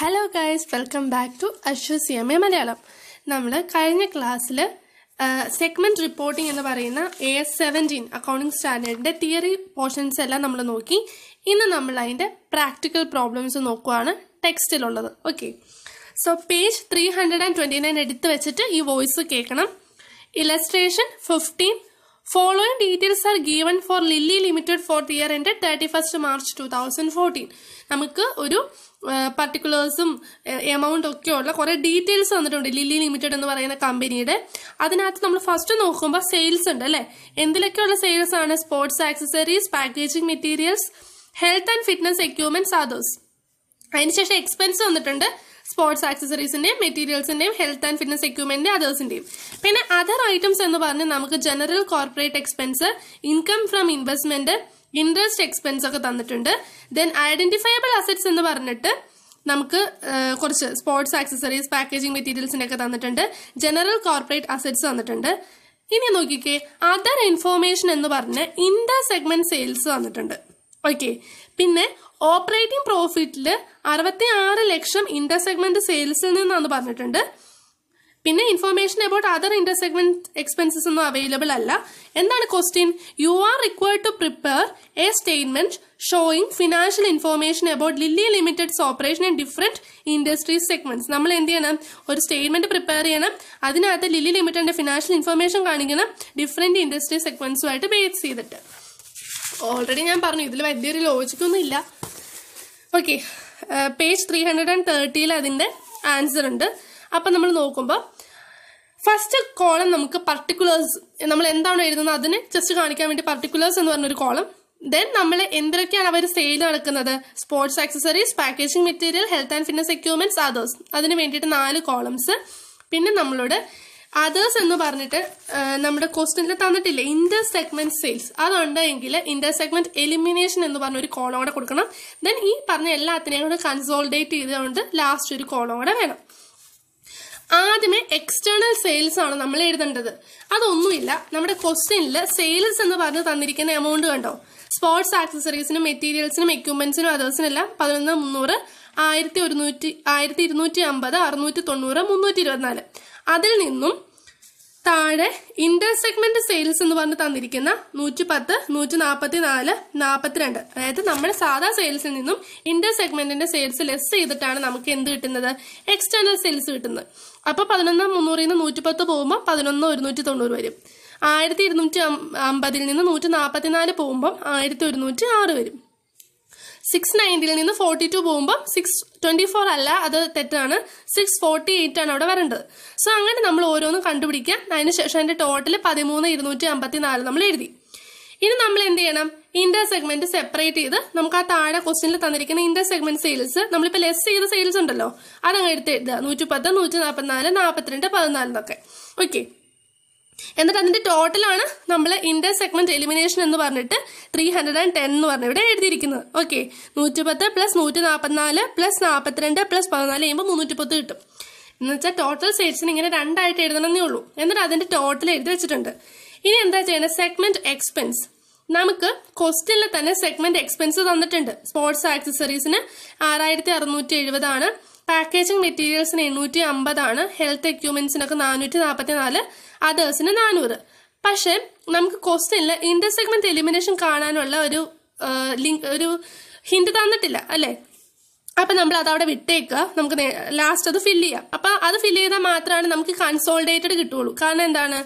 hello guys welcome back to Ashwa C M A Malayalam നമ്മൾ കഴിഞ്ഞ ക്ലാസ്സിൽ സെഗ്മെന്റ് റിപ്പോർട്ടിംഗ് എന്ന് പറയുന്ന എ എസ് സെവൻറ്റീൻ അക്കൗണ്ടിങ് സ്റ്റാൻഡേർഡിൻ്റെ തിയറി പോർഷൻസ് എല്ലാം നമ്മൾ നോക്കി ഇന്ന് നമ്മൾ അതിൻ്റെ പ്രാക്ടിക്കൽ പ്രോബ്ലംസ് നോക്കുവാണ് ടെക്സ്റ്റിലുള്ളത് okay so page three hundred and twenty nine എടുത്ത് വെച്ചിട്ട് ഈ വോയിസ് കേൾക്കണം illustration fifteen following details are given for Lily limited for year എൻ്റെ thirty first March two thousand fourteen നമുക്ക് ഒരു പർട്ടിക്കുലേഴ്സും എമൗണ്ട് ഒക്കെ ഉള്ള കുറെ ഡീറ്റെയിൽസ് തന്നിട്ടുണ്ട് ലില്ലി ലിമിറ്റഡ് എന്ന് പറയുന്ന കമ്പനിയുടെ അതിനകത്ത് നമ്മൾ ഫസ്റ്റ് നോക്കുമ്പോൾ സെയിൽസ് ഉണ്ട് അല്ലേ എന്തിലൊക്കെയുള്ള സെയിൽസ് ആണ് sports accessories packaging materials health and fitness equipments others അതിനുശേഷം എക്സ്പെൻസ് വന്നിട്ടുണ്ട് സ്പോർട്സ് ആക്സസറീസിന്റെയും മെറ്റീരിയൽസിന്റെയും ഹെൽത്ത് ആൻഡ് ഫിറ്റ്നസ് എക്യുപ്മെന്റ് അതേഴ്സിന്റെയും പിന്നെ അതർ ഐറ്റംസ് എന്ന് പറഞ്ഞ് നമുക്ക് general corporate expense income from investment interest expense ഒക്കെ തന്നിട്ടുണ്ട് ദെൻ ഐഡന്റിഫയബിൾ അസറ്റ്സ് എന്ന് പറഞ്ഞിട്ട് നമുക്ക് കുറച്ച് സ്പോർട്സ് ആക്സസറീസ് പാക്കേജിംഗ് മെറ്റീരിയൽസിന്റെ ഒക്കെ തന്നിട്ടുണ്ട് ജനറൽ കോർപ്പറേറ്റ് അസറ്റ്സ് തന്നിട്ടുണ്ട് ഇനി നോക്കിക്കേ അതർ ഇൻഫോർമേഷൻ എന്ന് പറഞ്ഞ് ഇന്റർ സെഗ്മെന്റ് സെയിൽസ് തന്നിട്ടുണ്ട് ഓക്കെ പിന്നെ ഓപ്പറേറ്റിംഗ് പ്രോഫിറ്റിൽ അറുപത്തി ആറ് ലക്ഷം ഇന്റർ സെഗ്മെന്റ് സെയിൽസിൽ നിന്നാണ് പറഞ്ഞിട്ടുണ്ട് പിന്നെ information about other inter segment expenses ഒന്നും അവൈലബിൾ അല്ല എന്താണ് question you are required to prepare a statement showing financial information about Lily limited's operation in different industries segments നമ്മൾ എന്ത് ചെയ്യണം ഒരു സ്റ്റേറ്റ്മെന്റ് പ്രിപ്പയർ ചെയ്യണം അതിനകത്ത് ലില്ലി ലിമിറ്റഡിന്റെ ഫിനാൻഷ്യൽ ഇൻഫർമേഷൻ കാണിക്കണം ഡിഫറെന്റ് ഇൻഡസ്ട്രീസ് സെഗ്മെന്റ്സുമായിട്ട് ബേസ് ചെയ്തിട്ട് ഓൾറെഡി ഞാൻ പറഞ്ഞു ഇതിൽ വലിയൊരു ലോജിക്കൊന്നും ഇല്ല okay page three hundred and തേർട്ടിയിൽ അതിൻ്റെ ആൻസർ ഉണ്ട് അപ്പം നമ്മൾ നോക്കുമ്പോൾ ഫസ്റ്റ് കോളം നമുക്ക് പർട്ടിക്കുലേഴ്സ് നമ്മൾ എന്താണ് എഴുതുന്നത് അതിന് ജസ്റ്റ് കാണിക്കാൻ വേണ്ടി പർട്ടിക്കുലേഴ്സ് എന്ന് പറഞ്ഞൊരു കോളം ദെൻ നമ്മൾ എന്തൊക്കെയാണ് അവർ സെയിൽ നടക്കുന്നത് sports accessories packaging material health and fitness equipments others അതിന് വേണ്ടിയിട്ട് നാല് കോളംസ് പിന്നെ നമ്മളോട് അതേഴ്സ് എന്ന് പറഞ്ഞിട്ട് നമ്മുടെ ക്വസ്റ്റ്യനിൽ തന്നിട്ടില്ല ഇന്റർ സെഗ്മെന്റ് സെയിൽസ് അതുണ്ടെങ്കിൽ ഇന്റർ സെഗ്മെന്റ് എലിമിനേഷൻ എന്ന് പറഞ്ഞ ഒരു കോളം കൂടെ കൊടുക്കണം ദെൻ ഈ പറഞ്ഞ എല്ലാത്തിനെയും കൂടെ കൺസോൾഡേറ്റ് ചെയ്തുകൊണ്ട് ലാസ്റ്റ് ഒരു കോളം കൂടെ വേണം ആദ്യമേ എക്സ്റ്റേണൽ സെയിൽസ് ആണ് നമ്മൾ എഴുതേണ്ടത് അതൊന്നുമില്ല നമ്മുടെ ക്വസ്റ്റ്യനിൽ സെയിൽസ് എന്ന് പറഞ്ഞ് തന്നിരിക്കുന്ന എമൗണ്ട് കണ്ടോ സ്പോർട്സ് ആക്സസറീസിനും മെറ്റീരിയൽസിനും എക്യുപ്മെന്റ്സിനും എല്ലാം പതിനൊന്ന് മുന്നൂറ് ആയിരത്തി ഒരുന്നൂറ്റി ആയിരത്തി ഇരുന്നൂറ്റി അമ്പത് അറുന്നൂറ്റി തൊണ്ണൂറ് മുന്നൂറ്റി ഇരുപത്തിനാല് അതിൽ നിന്നും താഴെ ഇന്റർ സെഗ്മെന്റ് സെയിൽസ് എന്ന് പറഞ്ഞ് തന്നിരിക്കുന്ന നൂറ്റി പത്ത് നൂറ്റി നാൽപ്പത്തി നാല് നാൽപ്പത്തിരണ്ട് അതായത് നമ്മൾ സാധാ സെയിൽസിൽ നിന്നും ഇന്റർ സെഗ്മെന്റിന്റെ സെയിൽസ് ലെസ് ചെയ്തിട്ടാണ് നമുക്ക് എന്ത് കിട്ടുന്നത് എക്സ്റ്റേണൽ സെയിൽസ് കിട്ടുന്നത് അപ്പൊ പതിനൊന്ന് മുന്നൂറിൽ നിന്ന് നൂറ്റി പത്ത് പോകുമ്പോൾ പതിനൊന്ന് ഒരുന്നൂറ്റി തൊണ്ണൂറ് വരും ആയിരത്തി ഇരുന്നൂറ്റി അമ്പതിൽ നിന്ന് നൂറ്റി നാൽപ്പത്തി നാല് പോകുമ്പോൾ ആയിരത്തി ഒരുന്നൂറ്റി ആറ് വരും സിക്സ് നയൻറ്റിയിൽ നിന്ന് ഫോർട്ടി ടു പോകുമ്പോൾ സിക്സ് ട്വന്റി ഫോർ അല്ല അത് തെറ്റാണ് സിക്സ് ഫോർട്ടി എയ്റ്റ് ആണ് അവിടെ വരേണ്ടത് സോ അങ്ങനെ നമ്മൾ ഓരോന്നും കണ്ടുപിടിക്കുക അതിനുശേഷം അതിന്റെ ടോട്ടൽ പതിമൂന്ന് ഇരുന്നൂറ്റി അമ്പത്തി നാല് നമ്മൾ എഴുതി ഇനി നമ്മൾ എന്ത് ചെയ്യണം ഇന്റർ സെഗ്മെന്റ് സെപ്പറേറ്റ് ചെയ്ത് നമുക്ക് ആ താഴെ ക്വസ്റ്റിനിൽ തന്നിരിക്കുന്ന ഇന്റർ സെഗ്മെന്റ് സെയിൽസ് നമ്മളിപ്പോൾ ലെസ് ചെയ്ത സെയിൽസ് ഉണ്ടല്ലോ അതങ്ങ് എടുത്ത് എഴുതുക നൂറ്റി പത്ത് നൂറ്റി നാൽപ്പത്തിനാല് നാൽപ്പത്തിരണ്ട് പതിനാലെന്നൊക്കെ ഓക്കെ എന്നിട്ട് അതിന്റെ ടോട്ടലാണ് നമ്മൾ ഇന്റർ സെഗ്മെന്റ് എലിമിനേഷൻ എന്ന് പറഞ്ഞിട്ട് ത്രീ ഹൺഡ്രഡ് ആൻഡ് ടെൻ എന്ന് പറഞ്ഞു ഇവിടെ എഴുതിയിരിക്കുന്നത് ഓക്കെ നൂറ്റി പത്ത് പ്ലസ് നൂറ്റി നാൽപ്പത്തിനാല് പ്ലസ് നാൽപ്പത്തിരണ്ട് പ്ലസ് പതിനാല് ചെയ്യുമ്പോൾ പത്ത് കിട്ടും എന്ന് വെച്ചാൽ ടോട്ടൽ സ്റ്റേറ്റ്സിന് ഇങ്ങനെ രണ്ടായിട്ട് എഴുതണമെന്നേ ഉള്ളൂ എന്നിട്ട് അതിന്റെ ടോട്ടൽ എഴുതി വെച്ചിട്ടുണ്ട് ഇനി എന്താ ചെയ്യുന്നത് സെഗ്മെന്റ് എക്സ്പെൻസ് നമുക്ക് ക്വസ്റ്റ്യനിൽ തന്നെ സെഗ്മെന്റ് എക്സ്പെൻസ് തന്നിട്ടുണ്ട് സ്പോർട്സ് ആക്സസറീസിന് ആറായിരത്തി അറുന്നൂറ്റി എഴുപതാണ് പാക്കേജിംഗ് മെറ്റീരിയൽസിന് എണ്ണൂറ്റി അമ്പതാണ് ഹെൽത്ത് എക്യുപ്മെന്റ്സിനൊക്കെ നാനൂറ്റി നാൽപ്പത്തി നാല് അതേഴ്സിന് നാനൂറ് പക്ഷേ നമുക്ക് ക്വസ്റ്റ്യനിൽ ഇന്റർ സെഗ്മെന്റ് എലിമിനേഷൻ കാണാനുള്ള ഒരു ലിങ്ക് ഒരു ഹിന്റ് തന്നിട്ടില്ല അല്ലേ അപ്പം നമ്മൾ അതവിടെ വിട്ടേക്കുക നമുക്ക് ലാസ്റ്റ് അത് ഫില്ല് ചെയ്യാം അപ്പം അത് ഫില്ല് ചെയ്താൽ മാത്രമാണ് നമുക്ക് കൺസോൾഡേറ്റഡ് കിട്ടുകയുള്ളൂ കാരണം എന്താണ്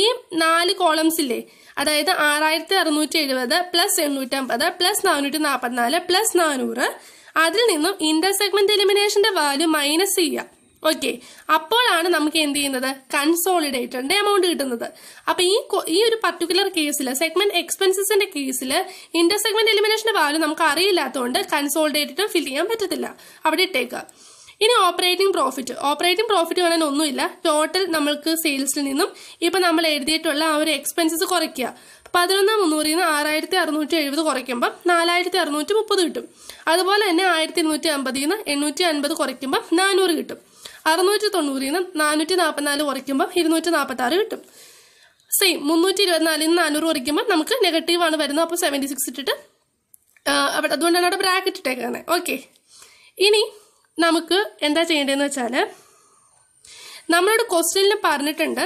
ഈ നാല് കോളംസില്ലേ അതായത് ആറായിരത്തി അറുന്നൂറ്റി എഴുപത് പ്ലസ് എണ്ണൂറ്റി അമ്പത് പ്ലസ് നാനൂറ്റി നാൽപ്പത്തിനാല് പ്ലസ് നാനൂറ് അതിൽ നിന്നും ഇന്റർ സെഗ്മെന്റ് എലിമിനേഷന്റെ വാല്യൂ മൈനസ് ചെയ്യാം ഓക്കെ അപ്പോഴാണ് നമുക്ക് എന്ത് ചെയ്യുന്നത് കൺസോളിഡേറ്ററിന്റെ എമൗണ്ട് കിട്ടുന്നത് അപ്പൊ ഈ ഈ ഒരു പർട്ടിക്കുലർ കേസിൽ സെഗ്മെന്റ് എക്സ്പെൻസിന്റെ കേസിൽ ഇന്റർ സെഗ്മെന്റ് എലിമിനേഷന്റെ വാല്യൂ നമുക്ക് അറിയില്ലാത്തതുകൊണ്ട് കൺസോളിഡേറ്ററും ഫിൽ ചെയ്യാൻ പറ്റത്തില്ല അവിടെ ഇട്ടേക്കുക ഇനി ഓപ്പറേറ്റിംഗ് പ്രോഫിറ്റ് ഓപ്പറേറ്റിംഗ് പ്രോഫിറ്റ് പറയാൻ ഒന്നുമില്ല ടോട്ടൽ നമ്മൾക്ക് സെയിൽസിൽ നിന്നും ഇപ്പൊ നമ്മൾ എഴുതിയിട്ടുള്ള ആ ഒരു എക്സ്പെൻസസ് കുറയ്ക്കുക പതിനൊന്ന് മുന്നൂറിൽ നിന്ന് ആറായിരത്തി അറുന്നൂറ്റി എഴുപത് കുറയ്ക്കുമ്പോൾ നാലായിരത്തി അറുന്നൂറ്റി മുപ്പത് കിട്ടും അതുപോലെ തന്നെ ആയിരത്തി ഇരുന്നൂറ്റി അമ്പതിൽ നിന്ന് എണ്ണൂറ്റി അൻപത് കുറയ്ക്കുമ്പോൾ നാനൂറ് കിട്ടും അറുന്നൂറ്റി തൊണ്ണൂറിൽ നിന്ന് നാനൂറ്റി നാൽപ്പത്തിനാല് കുറയ്ക്കുമ്പോൾ ഇരുന്നൂറ്റി നാൽപ്പത്തി ആറ് കിട്ടും സെയിം മുന്നൂറ്റി ഇരുപത്തിനാലിൽ നിന്ന് നാനൂറ് കുറയ്ക്കുമ്പോൾ നമുക്ക് നെഗറ്റീവാണ് വരുന്നത് അപ്പോൾ സെവൻറ്റി സിക്സ് ഇട്ടിട്ട് അവിടെ അതുകൊണ്ടാണ് അവിടെ ബ്രാക്കറ്റ് ഇട്ടേക്കുന്നത് ഓക്കെ ഇനി നമുക്ക് എന്താ ചെയ്യേണ്ടതെന്ന് വെച്ചാൽ നമ്മളോട് ക്വസ്റ്റ്യനിൽ പറഞ്ഞിട്ടുണ്ട്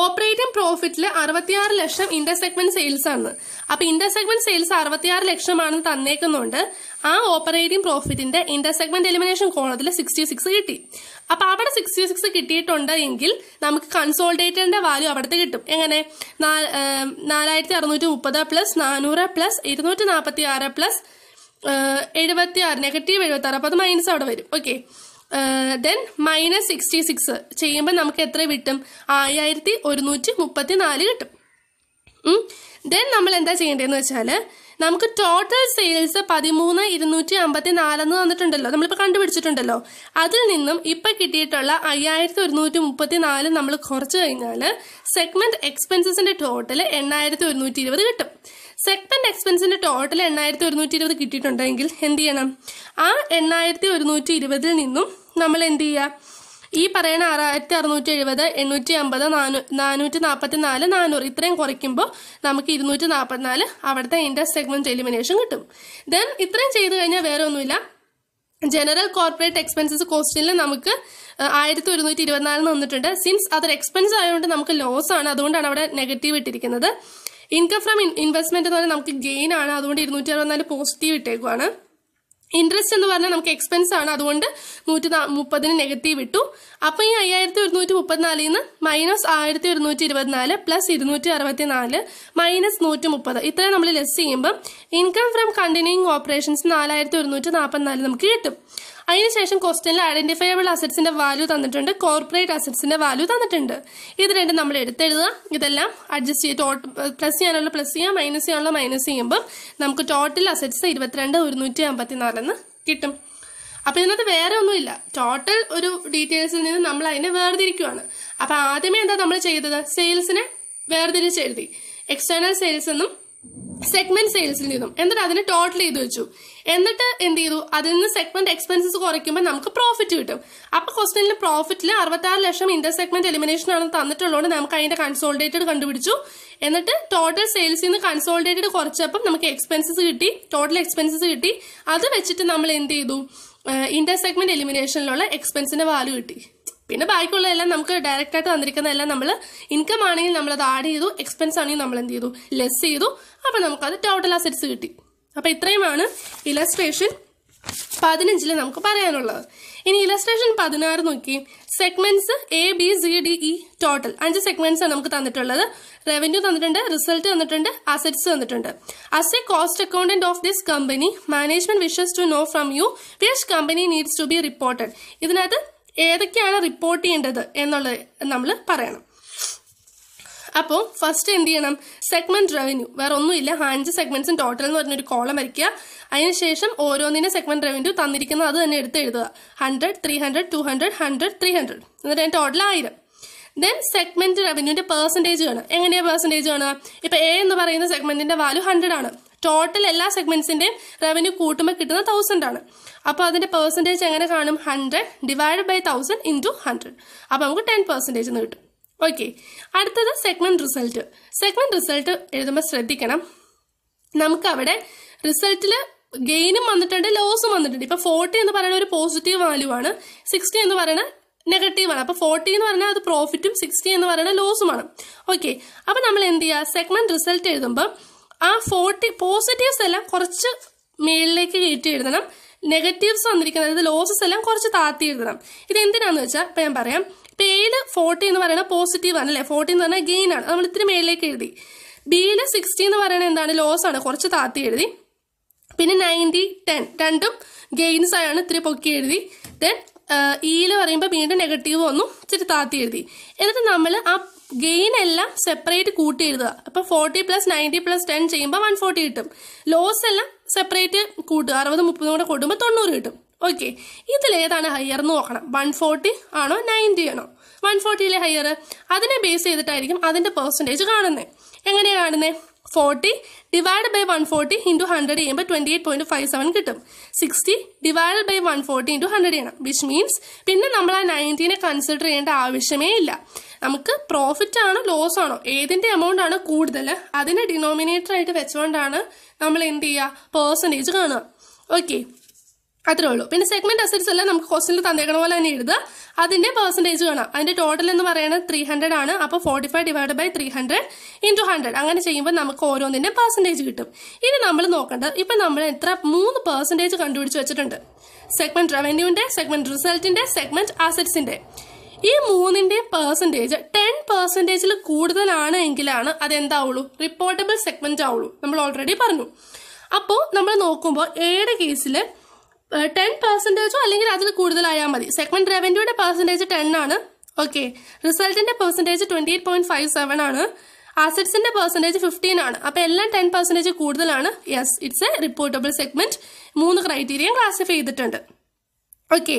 ഓപ്പറേറ്റിംഗ് പ്രോഫിറ്റിൽ അറുപത്തിയാറ് ലക്ഷം ഇന്റർ സെഗ്മെന്റ് സെയിൽസ് ആണ് അപ്പൊ ഇന്റർ സെഗ്മെന്റ് സെയിൽസ് അറുപത്തിയാറ് ലക്ഷമാണെന്ന് തന്നേക്കുന്നുണ്ട് ആ ഓപ്പറേറ്റിംഗ് പ്രോഫിറ്റിന്റെ ഇന്റർ സെഗ്മെന്റ് എലിമിനേഷൻ കോണത്തിൽ സിക്സ്റ്റി സിക്സ് കിട്ടി അപ്പൊ അവിടെ സിക്സ്റ്റി സിക്സ് കിട്ടിയിട്ടുണ്ട് എങ്കിൽ നമുക്ക് കൺസോൾട്ടേറ്ററിന്റെ വാല്യൂ അവിടുത്തെ കിട്ടും എങ്ങനെ നാലായിരത്തി അറുന്നൂറ്റി മുപ്പത് പ്ലസ് നാനൂറ് പ്ലസ് ഇരുന്നൂറ്റി നാൽപ്പത്തി ആറ് പ്ലസ് എഴുപത്തി ആറ് നെഗറ്റീവ് എഴുപത്തി ആറ് അപ്പോൾ അത് മൈനസ് അവിടെ വരും okay then minus sixty six ചെയ്യുമ്പോൾ നമുക്ക് എത്ര കിട്ടും ആയിരത്തി ഒരുന്നൂറ്റി മുപ്പത്തി നാല് കിട്ടും ദെൻ നമ്മൾ എന്താ ചെയ്യേണ്ടതെന്ന് വെച്ചാൽ നമുക്ക് ടോട്ടൽ സെയിൽസ് പതിമൂന്ന് ഇരുന്നൂറ്റി അമ്പത്തി നാലെന്ന് തന്നിട്ടുണ്ടല്ലോ നമ്മളിപ്പോൾ കണ്ടുപിടിച്ചിട്ടുണ്ടല്ലോ അതിൽ നിന്നും ഇപ്പം കിട്ടിയിട്ടുള്ള അയ്യായിരത്തി ഒരുന്നൂറ്റി മുപ്പത്തി നാല് നമ്മൾ കുറച്ച് കഴിഞ്ഞാൽ സെഗ്മെന്റ് എക്സ്പെൻസസിന്റെ ടോട്ടൽ എണ്ണായിരത്തി ഒരുന്നൂറ്റി ഇരുപത് കിട്ടും സെഗ്മെന്റ് എക്സ്പെൻസിന്റെ ടോട്ടൽ എണ്ണായിരത്തി ഒരുന്നൂറ്റി ഇരുപത് കിട്ടിയിട്ടുണ്ടെങ്കിൽ എന്ത് ചെയ്യണം ആ എണ്ണായിരത്തി ഒരുന്നൂറ്റി ഇരുപതിൽ നിന്നും നമ്മൾ എന്ത് ചെയ്യുക ഈ പറയുന്ന ആറായിരത്തി അറുന്നൂറ്റി എഴുപത് എണ്ണൂറ്റി അമ്പത് നാനൂ നാനൂറ്റി നാൽപ്പത്തി നാല് നാനൂറ് ഇത്രയും കുറയ്ക്കുമ്പോൾ നമുക്ക് ഇരുന്നൂറ്റി നാൽപ്പത്തിനാല് അവിടുത്തെ ഇൻട്രസ്റ്റ് സെഗ്മെന്റ് എലിമിനേഷൻ കിട്ടും ദെൻ ഇത്രയും ചെയ്തു കഴിഞ്ഞാൽ വേറെ ഒന്നുമില്ല ജനറൽ കോർപ്പറേറ്റ് എക്സ്പെൻസസ് കോസ്റ്റിൽ നമുക്ക് ആയിരത്തി ഒരുന്നൂറ്റി ഇരുപത്തിനാലിൽ വന്നിട്ടുണ്ട് സിൻസ് അതൊരു എക്സ്പെൻസ് ആയതുകൊണ്ട് നമുക്ക് ലോസ് ആണ് അതുകൊണ്ടാണ് അവിടെ നെഗറ്റീവ് ഇട്ടിരിക്കുന്നത് ഇൻകം ഫ്രം ഇൻവെസ്റ്റ്മെന്റ് എന്ന് പറഞ്ഞാൽ നമുക്ക് ഗെയിൻ ആണ് അതുകൊണ്ട് ഇരുന്നൂറ്റി അറുപത്തിനാല് പോസിറ്റീവ് ഇട്ടേക്കുവാണ് ഇൻട്രസ്റ്റ് എന്ന് പറഞ്ഞാൽ നമുക്ക് എക്സ്പെൻസ് ആണ് അതുകൊണ്ട് നൂറ്റി മുപ്പതിന് നെഗറ്റീവ് ഇട്ടു അപ്പൊ ഈ അയ്യായിരത്തി ഒരുന്നൂറ്റി മുപ്പത്തിനാലിൽ നിന്ന് മൈനസ് ആയിരത്തി ഒരുന്നൂറ്റി ഇരുപത്തിനാല് പ്ലസ് ഇരുന്നൂറ്റി അറുപത്തി നാല് മൈനസ് നൂറ്റി മുപ്പത് ഇത്രയും നമ്മൾ ലെസ് ചെയ്യുമ്പോൾ ഇൻകം ഫ്രം കണ്ടിന്യൂയിങ് ഓപ്പറേഷൻസ് നാലായിരത്തി ഒരുന്നൂറ്റി നാൽപ്പത്തിനാല് നമുക്ക് കിട്ടും അതിനുശേഷം ക്വസ്റ്റ്യനിൽ ഐഡന്റിഫയബിൾ അസറ്റ്സിന്റെ വാല്യൂ തന്നിട്ടുണ്ട് കോർപ്പറേറ്റ് അസറ്റ്സിന്റെ വാല്യൂ തന്നിട്ടുണ്ട് ഇത് രണ്ടും നമ്മൾ എടുത്തെഴുതുക ഇതെല്ലാം അഡ്ജസ്റ്റ് ചെയ്ത് പ്ലസ് ചെയ്യാനുള്ള പ്ലസ് ചെയ്യുക മൈനസ് ചെയ്യാനുള്ള മൈനസ് ചെയ്യുമ്പോൾ നമുക്ക് ടോട്ടൽ അസറ്റ്സ് ഇരുപത്തിരണ്ട് ഒരുന്നൂറ്റി അമ്പത്തിനാല് പെട്ടെന്ന് കിട്ടും അപ്പൊ ഇതിനകത്ത് വേറെ ഒന്നുമില്ല ടോട്ടൽ ഒരു ഡീറ്റെയിൽസിൽ നിന്ന് നമ്മൾ അതിനെ വേർതിരിക്കുകയാണ് അപ്പൊ ആദ്യമേ എന്താ നമ്മൾ ചെയ്തത് സെയിൽസിനെ വേർതിരിച്ച് എഴുതി എക്സ്റ്റേണൽ സെയിൽസ് എന്നും സെഗ്മെന്റ് സെയിൽസിൽ നിന്നും എന്നിട്ട് അതിനെ ടോട്ടൽ ചെയ്ത് വെച്ചു എന്നിട്ട് എന്ത് ചെയ്തു അതിൽ നിന്ന് സെഗ്മെന്റ് എക്സ്പെൻസസ് കുറയ്ക്കുമ്പോൾ നമുക്ക് പ്രോഫിറ്റ് കിട്ടും അപ്പൊ ക്വസ്റ്റിനിൽ പ്രോഫിറ്റിൽ അറുപത്താറ് ലക്ഷം ഇന്റർ സെഗ്മെന്റ് എലിമിനേഷൻ ആണ് തന്നിട്ടുള്ളത് നമുക്ക് അതിന്റെ കൺസോൾഡേറ്റഡ് കണ്ടുപിടിച്ചു എന്നിട്ട് ടോട്ടൽ സെയിൽസിൽ നിന്ന് കൺസോൾഡേറ്റഡ് കുറച്ചപ്പം നമുക്ക് എക്സ്പെൻസസ് കിട്ടി ടോട്ടൽ എക്സ്പെൻസസ് കിട്ടി അത് വെച്ചിട്ട് നമ്മൾ എന്ത് ചെയ്തു ഇന്റർ സെഗ്മെന്റ് എലിമിനേഷനിലുള്ള എക്സ്പെൻസിന്റെ വാല്യൂ കിട്ടി പിന്നെ ബാക്കിയുള്ളതെല്ലാം നമുക്ക് ഡയറക്റ്റ് ആയിട്ട് തന്നിരിക്കുന്നതെല്ലാം നമ്മൾ ഇൻകം ആണെങ്കിൽ നമ്മൾ അത് ആഡ് ചെയ്തു എക്സ്പെൻസ് ആണെങ്കിൽ നമ്മൾ എന്ത് ചെയ്തു ലെസ് ചെയ്തു അപ്പം നമുക്കത് ടോട്ടൽ അസറ്റ്സ് കിട്ടി അപ്പം ഇത്രയുമാണ് ഇലസ്ട്രേഷൻ പതിനഞ്ചിൽ നമുക്ക് പറയാനുള്ളത് ഇനി ഇലസ്ട്രേഷൻ പതിനാറ് നോക്കി segments A B C D E total അഞ്ച് സെഗ്മെന്റ്സ് ആണ് നമുക്ക് തന്നിട്ടുള്ളത് റവന്യൂ തന്നിട്ടുണ്ട് റിസൾട്ട് തന്നിട്ടുണ്ട് അസെറ്റ്സ് തന്നിട്ടുണ്ട് as a cost accountant of this company management wishes to know from you wish company needs to be reported ഇതിനകത്ത് ഏതൊക്കെയാണ് റിപ്പോർട്ട് ചെയ്യേണ്ടത് എന്നുള്ളത് നമ്മൾ പറയണം അപ്പോൾ ഫസ്റ്റ് എന്ത് ചെയ്യണം സെഗ്മെന്റ് റവന്യൂ വേറെ ഒന്നുമില്ല അഞ്ച് സെഗ്മെന്റ്സും ടോട്ടൽ എന്ന് പറഞ്ഞൊരു കോളം വരയ്ക്കുക അതിനുശേഷം ഓരോന്നിന്റെ സെഗ്മെന്റ് റവന്യൂ തന്നിരിക്കുന്നത് അത് തന്നെ എടുത്ത് എഴുതുക hundred three hundred two hundred hundred three hundred എന്നിട്ട് ടോട്ടൽ ആയിരം ദെൻ സെഗ്മെന്റ് റവന്യൂവിന്റെ പെർസെൻറ്റേജ് കാണുക എങ്ങനെയാണ് പെർസെൻറ്റേജ് കാണുക ഇപ്പൊ എ എന്ന് പറയുന്ന സെഗ്മെന്റിന്റെ വാല്യൂ ഹൺഡ്രഡ് ആണ് ടോട്ടൽ എല്ലാ സെഗ്മെന്റ്സിന്റെയും റവന്യൂ കൂട്ടുമ്പോൾ കിട്ടുന്ന തൗസൻഡ് ആണ് അപ്പോൾ അതിന്റെ പെർസെൻറ്റേജ് എങ്ങനെ കാണും hundred divide by thousand into hundred അപ്പോൾ നമുക്ക് ടെൻ പെർസെൻറ്റേജ് എന്ന് കിട്ടും ഓക്കെ അടുത്തത് സെഗ്മെന്റ് റിസൾട്ട് സെഗ്മെന്റ് റിസൾട്ട് എഴുതുമ്പോൾ ശ്രദ്ധിക്കണം നമുക്ക് അവിടെ റിസൾട്ടിൽ ഗെയിനും വന്നിട്ടുണ്ട് ലോസും വന്നിട്ടുണ്ട് ഇപ്പോൾ ഫോർട്ടി എന്ന് പറയുന്ന ഒരു പോസിറ്റീവ് വാല്യൂ ആണ് സിക്സ്റ്റി എന്ന് പറയുന്ന നെഗറ്റീവാണ് അപ്പോൾ ഫോർട്ടി എന്ന് പറഞ്ഞാൽ അത് പ്രോഫിറ്റും സിക്സ്റ്റി എന്ന് പറയുന്ന ലോസുമാണ് ഓക്കെ അപ്പോൾ നമ്മൾ എന്ത് ചെയ്യുക സെഗ്മെന്റ് റിസൾട്ട് എഴുതുമ്പോൾ ആ ഫോർട്ടി പോസിറ്റീവ്സ് എല്ലാം കുറച്ച് മേളിലേക്ക് കയറ്റി എഴുതണം നെഗറ്റീവ്സ് വന്നിരിക്കുന്നത് ലോസസ് എല്ലാം കുറച്ച് താത്തി എഴുതണം ഇത് എന്തിനാന്ന് വെച്ചാൽ ഇപ്പം ഞാൻ പറയാം പേയില് ഫോർട്ടി എന്ന് പറയുന്നത് പോസിറ്റീവ് ആണ് അല്ലെ ഫോർട്ടി എന്ന് പറഞ്ഞാൽ ഗെയിൻ ആണ് നമ്മൾ ഇത്തിരി മേലിലേക്ക് എഴുതി ബിയിൽ സിക്സ്റ്റി എന്ന് പറയുന്നത് എന്താണ് ലോസ് ആണ് കുറച്ച് താത്തി എഴുതി പിന്നെ നയൻറ്റി ടെൻ രണ്ടും ഗെയിൻസ് ആണ് ഇത്തിരി പൊക്കി എഴുതി ദെൻ ഇയിൽ e പറയുമ്പോൾ വീണ്ടും നെഗറ്റീവ് ഒന്നും ഇച്ചിരി താത്തി എഴുതി എന്നിട്ട് നമ്മൾ ആ ഗെയിൻ എല്ലാം സെപ്പറേറ്റ് കൂട്ടി എഴുതുക അപ്പോൾ forty plus ninety plus ten ചെയ്യുമ്പോൾ വൺ ഫോർട്ടി കിട്ടും ലോസ് എല്ലാം സെപ്പറേറ്റ് കൂട്ടുക അറുപത് മുപ്പതും കൂടെ കൂട്ടുമ്പോൾ തൊണ്ണൂറ് കിട്ടും ഓക്കെ ഇതിൽ ഏതാണ് ഹയർ എന്ന് നോക്കണം വൺ ഫോർട്ടി ആണോ നയൻറ്റി ആണോ വൺ ഫോർട്ടിയിലെ ഹയർ അതിനെ ബേസ് ചെയ്തിട്ടായിരിക്കും അതിൻ്റെ പെർസെൻറ്റേജ് കാണുന്നത് എങ്ങനെയാണ് കാണുന്നത് forty divide by one forty into hundred ചെയ്യുമ്പോൾ twenty eight point five seven കിട്ടും sixty divide by one forty into hundred ചെയ്യണം വിച്ച് മീൻസ് പിന്നെ നമ്മൾ ആ നയൻറ്റീനെ കൺസിഡർ ചെയ്യേണ്ട ആവശ്യമേ ഇല്ല നമുക്ക് പ്രോഫിറ്റ് ആണോ ലോസ് ആണോ ഏതിൻ്റെ എമൗണ്ട് ആണ് കൂടുതൽ അതിനെ ഡിനോമിനേറ്റർ ആയിട്ട് വെച്ചുകൊണ്ടാണ് നമ്മൾ എന്ത് ചെയ്യുക പേഴ്സൻറ്റേജ് കാണുക ഓക്കെ അത്രേ ഉള്ളൂ പിന്നെ സെഗ്മെന്റ് അസറ്റ്സ് എല്ലാം നമുക്ക് ക്വസ്റ്റിനിൽ തന്നേക്കണ പോലെ തന്നെ എഴുതുക അതിന്റെ പെർസെന്റേജ് കാണാം അതിന്റെ ടോട്ടൽ എന്ന് പറയുന്നത് ത്രീ ഹൺഡ്രഡ് ആണ് അപ്പോൾ forty five divide by three hundred into hundred അങ്ങനെ ചെയ്യുമ്പോൾ നമുക്ക് ഓരോന്നിന്റെ പെർസെന്റേജ് കിട്ടും ഇനി നമ്മൾ നോക്കേണ്ടത് ഇപ്പം നമ്മൾ എത്ര മൂന്ന് പെർസെന്റേജ് കണ്ടുപിടിച്ച് വെച്ചിട്ടുണ്ട് സെഗ്മെന്റ് റവന്യൂവിന്റെ സെഗ്മെന്റ് റിസൾട്ടിന്റെ സെഗ്മെന്റ് അസറ്റ്സിന്റെ ഈ മൂന്നിന്റെ പെർസെന്റേജ് ടെൻ പെർസെന്റേജിൽ കൂടുതലാണ് എങ്കിലാണ് അതെന്താവുള്ളൂ റിപ്പോർട്ടബിൾ സെഗ്മെന്റ് ആവുള്ളൂ നമ്മൾ ഓൾറെഡി പറഞ്ഞു അപ്പോൾ നമ്മൾ നോക്കുമ്പോൾ ഏഴ് കേസിൽ ടെൻ പെർസെൻറ്റേജോ അല്ലെങ്കിൽ അതിൽ കൂടുതലായാൽ മതി സെഗ്മെന്റ് റവന്യൂയുടെ പെർസെൻറ്റേജ് ടെൻ ആണ് ഓക്കെ റിസൾട്ടിന്റെ percentage twenty eight point five seven ആണ് അസറ്റ്സിന്റെ പെർസെൻറ്റേജ് ഫിഫ്റ്റീൻ ആണ് അപ്പോൾ എല്ലാം ടെൻ പെർസെൻറ്റേജ് കൂടുതലാണ് yes it's a reportable segment മൂന്ന് ക്രൈറ്റീരിയ ക്ലാസിഫൈ ചെയ്തിട്ടുണ്ട് ഓക്കെ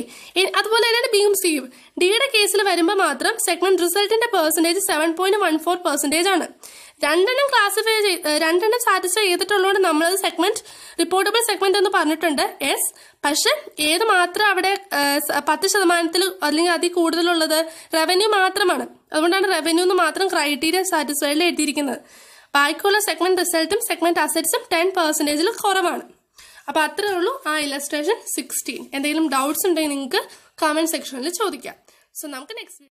അതുപോലെ തന്നെയാണ് ബിയും സിയും ഡിയുടെ കേസിൽ വരുമ്പോൾ മാത്രം സെഗ്മെന്റ് റിസൾട്ടിന്റെ percentage seven point one four percentage ആണ് രണ്ടെണ്ണം ക്ലാസിഫൈ രണ്ടെണ്ണം സാറ്റിസ്ഫൈ ചെയ്തിട്ടുള്ളതുകൊണ്ട് നമ്മളത് സെഗ്മെന്റ് റിപ്പോർട്ടബിൾ സെഗ്മെന്റ് എന്ന് പറഞ്ഞിട്ടുണ്ട് എസ് പക്ഷെ ഏത് മാത്രം അവിടെ പത്ത് ശതമാനത്തിൽ അല്ലെങ്കിൽ അതിൽ കൂടുതലുള്ളത് റവന്യൂ മാത്രമാണ് അതുകൊണ്ടാണ് റവന്യൂന്ന് മാത്രം ക്രൈറ്റീരിയ സാറ്റിസ്ഫൈഡിൽ എഴുതിയിരിക്കുന്നത് ബാക്കിയുള്ള സെഗ്മെന്റ് റിസൾട്ടും സെഗ്മെന്റ് അസറ്റ്സും ടെൻ പെർസെൻറ്റേജിൽ കുറവാണ് അപ്പോൾ അത്രേ ഉള്ളൂ ആ ഇലസ്ട്രേഷൻ സിക്സ്റ്റീൻ എന്തെങ്കിലും ഡൗട്ട്സ് ഉണ്ടെങ്കിൽ നിങ്ങൾക്ക് കമൻറ്റ് സെക്ഷനിൽ ചോദിക്കാം സോ നമുക്ക് നെക്സ്റ്റ്